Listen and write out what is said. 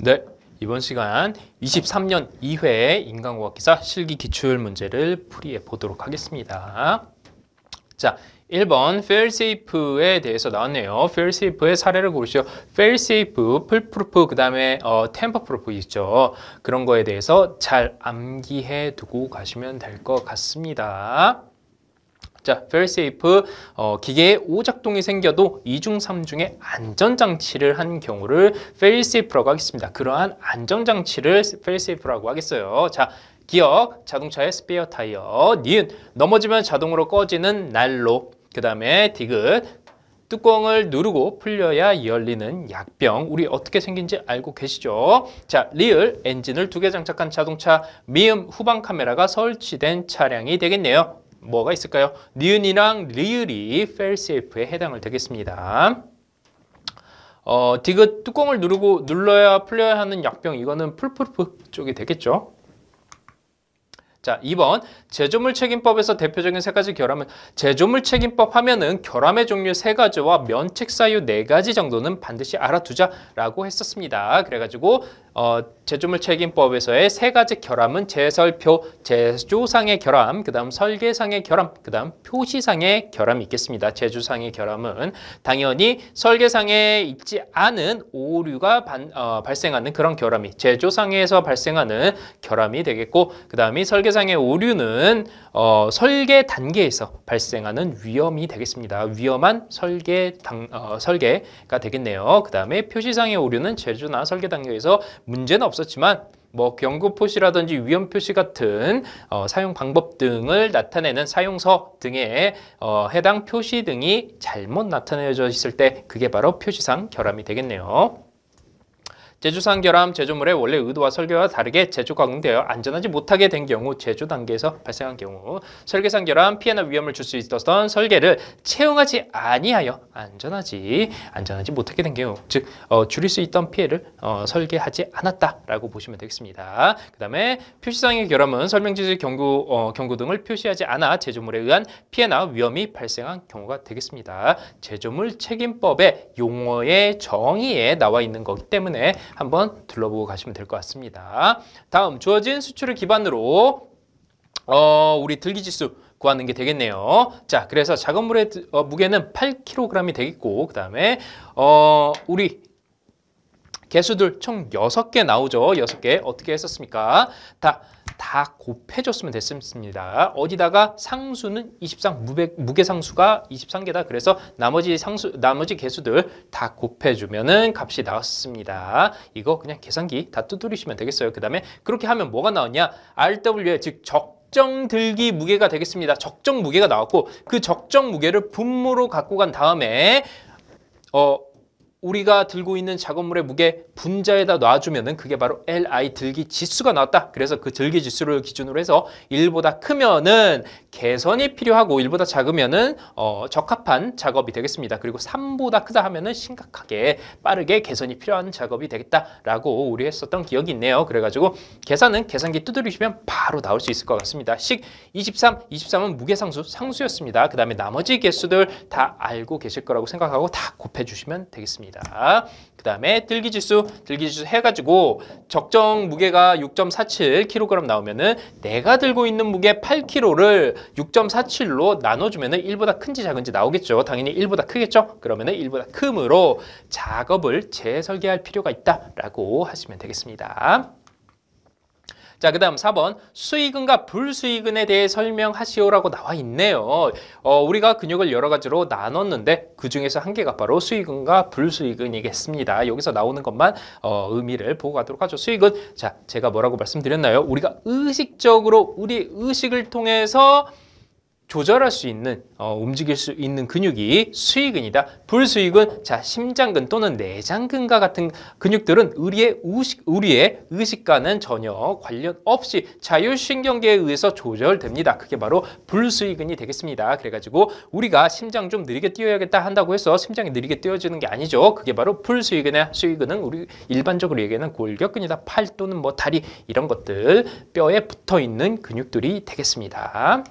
네. 이번 시간 23년 2회 인간공학 기사 실기 기출 문제를 풀이해 보도록 하겠습니다. 자, 1번 f a i l s 에 대해서 나왔네요. f a i l s 의 사례를 고르시오. f a i l s 풀프루프, 그 다음에 어, 템퍼프루프 있죠. 그런 거에 대해서 잘 암기해 두고 가시면 될 것 같습니다. 자, 페 a 세이프 어, 기계에 오작동이 생겨도 이중삼중에 안전장치를 한 경우를 페 a 세이프라고 하겠습니다. 그러한 안전장치를 페 a 세이프라고 하겠어요. 자, 기억, 자동차의 스페어 타이어, 니은, 넘어지면 자동으로 꺼지는 난로, 그 다음에 디귿, 뚜껑을 누르고 풀려야 열리는 약병 우리 어떻게 생긴지 알고 계시죠? 자, 리을 엔진을 두 개 장착한 자동차 미음 후방 카메라가 설치된 차량이 되겠네요. 뭐가 있을까요? 니은이랑 리을이 failsafe에 해당을 되겠습니다. 어, 디귿 뚜껑을 누르고 눌러야 풀려야 하는 약병 이거는 풀프프 쪽이 되겠죠. 자, 2번 제조물 책임법에서 대표적인 세 가지 결함은 제조물 책임법 하면은 결함의 종류 세 가지와 면책 사유 네 가지 정도는 반드시 알아두자라고 했었습니다. 그래가지고 어, 제조물 책임법에서의 세 가지 결함은 제설표, 제조상의 결함, 그 다음 설계상의 결함, 그 다음 표시상의 결함이 있겠습니다. 제조상의 결함은 당연히 설계상에 있지 않은 오류가 반, 어, 발생하는 그런 결함이 제조상에서 발생하는 결함이 되겠고 그 다음이 설계상의 오류는 어, 설계 단계에서 발생하는 위험이 되겠습니다. 위험한 설계, 당, 어, 설계가 되겠네요. 그 다음에 표시상의 오류는 제조나 설계 단계에서 문제는 없었지만 뭐 경고 표시라든지 위험 표시 같은 어, 사용 방법 등을 나타내는 사용서 등에 어, 해당 표시 등이 잘못 나타내어져 있을 때 그게 바로 표시상 결함이 되겠네요. 제조상 결함, 제조물의 원래 의도와 설계와 다르게 제조가 응되어 안전하지 못하게 된 경우 제조 단계에서 발생한 경우 설계상 결함, 피해나 위험을 줄 수 있었던 설계를 채용하지 아니하여 안전하지 안전하지 못하게 된 경우 즉 어, 줄일 수 있던 피해를 어, 설계하지 않았다라고 보시면 되겠습니다. 그 다음에 표시상의 결함은 설명지지 경고, 어, 경고 등을 표시하지 않아 제조물에 의한 피해나 위험이 발생한 경우가 되겠습니다. 제조물 책임법의 용어의 정의에 나와 있는 거기 때문에 한번 둘러보고 가시면 될 것 같습니다. 다음 주어진 수출을 기반으로 어, 우리 들기지수 구하는 게 되겠네요. 자, 그래서 작업물의 어, 무게는 8kg이 되겠고 그 다음에 어, 우리 개수들 총6개 나오죠. 6개 어떻게 했었습니까? 다다 곱해줬으면 됐습니다. 어디다가 상수는 23 무배, 무게 상수가 23개다. 그래서 나머지 상수 나머지 개수들 다 곱해주면은 값이 나왔습니다. 이거 그냥 계산기 다 두드리시면 되겠어요. 그다음에 그렇게 하면 뭐가 나왔냐? RWL 즉 적. 적정 들기 무게가 되겠습니다. 적정 무게가 나왔고 그 적정 무게를 분모로 갖고 간 다음에 어 우리가 들고 있는 작업물의 무게 분자에다 놔주면 그게 바로 LI 들기 지수가 나왔다. 그래서 그 들기 지수를 기준으로 해서 1보다 크면은 개선이 필요하고 1보다 작으면은 어, 적합한 작업이 되겠습니다. 그리고 3보다 크다 하면은 심각하게 빠르게 개선이 필요한 작업이 되겠다라고 우리 했었던 기억이 있네요. 그래가지고 계산은 계산기 두드리시면 바로 나올 수 있을 것 같습니다. 식 23, 23은 무게상수, 상수였습니다. 그 다음에 나머지 개수들 다 알고 계실 거라고 생각하고 다 곱해주시면 되겠습니다. 됩니다. 그 다음에 들기지수, 들기지수 해가지고 적정 무게가 6.47kg 나오면은 내가 들고 있는 무게 8kg를 6.47로 나눠주면은 1보다 큰지 작은지 나오겠죠. 당연히 1보다 크겠죠. 그러면은 1보다 크므로 작업을 재설계할 필요가 있다라고 하시면 되겠습니다. 자, 그 다음 4번 수익은과 불수익은에 대해 설명하시오라고 나와 있네요. 어, 우리가 근육을 여러 가지로 나눴는데 그 중에서 한 개가 바로 수익은과 불수익은이겠습니다. 여기서 나오는 것만 어, 의미를 보고 가도록 하죠. 수익은 자, 제가 뭐라고 말씀드렸나요? 우리가 의식적으로 우리 의식을 통해서 조절할 수 있는 어, 움직일 수 있는 근육이 수익근이다. 불수익은 자 심장근 또는 내장근과 같은 근육들은 우리의 우식 우리의 의식과는 전혀 관련 없이 자율신경계에 의해서 조절됩니다. 그게 바로 불수익근이 되겠습니다. 그래가지고 우리가 심장 좀 느리게 뛰어야겠다 한다고 해서 심장이 느리게 뛰어지는 게 아니죠. 그게 바로 불수익근의 수익근은 우리 일반적으로 얘기하는 골격근이다. 팔 또는 뭐 다리 이런 것들 뼈에 붙어 있는 근육들이 되겠습니다.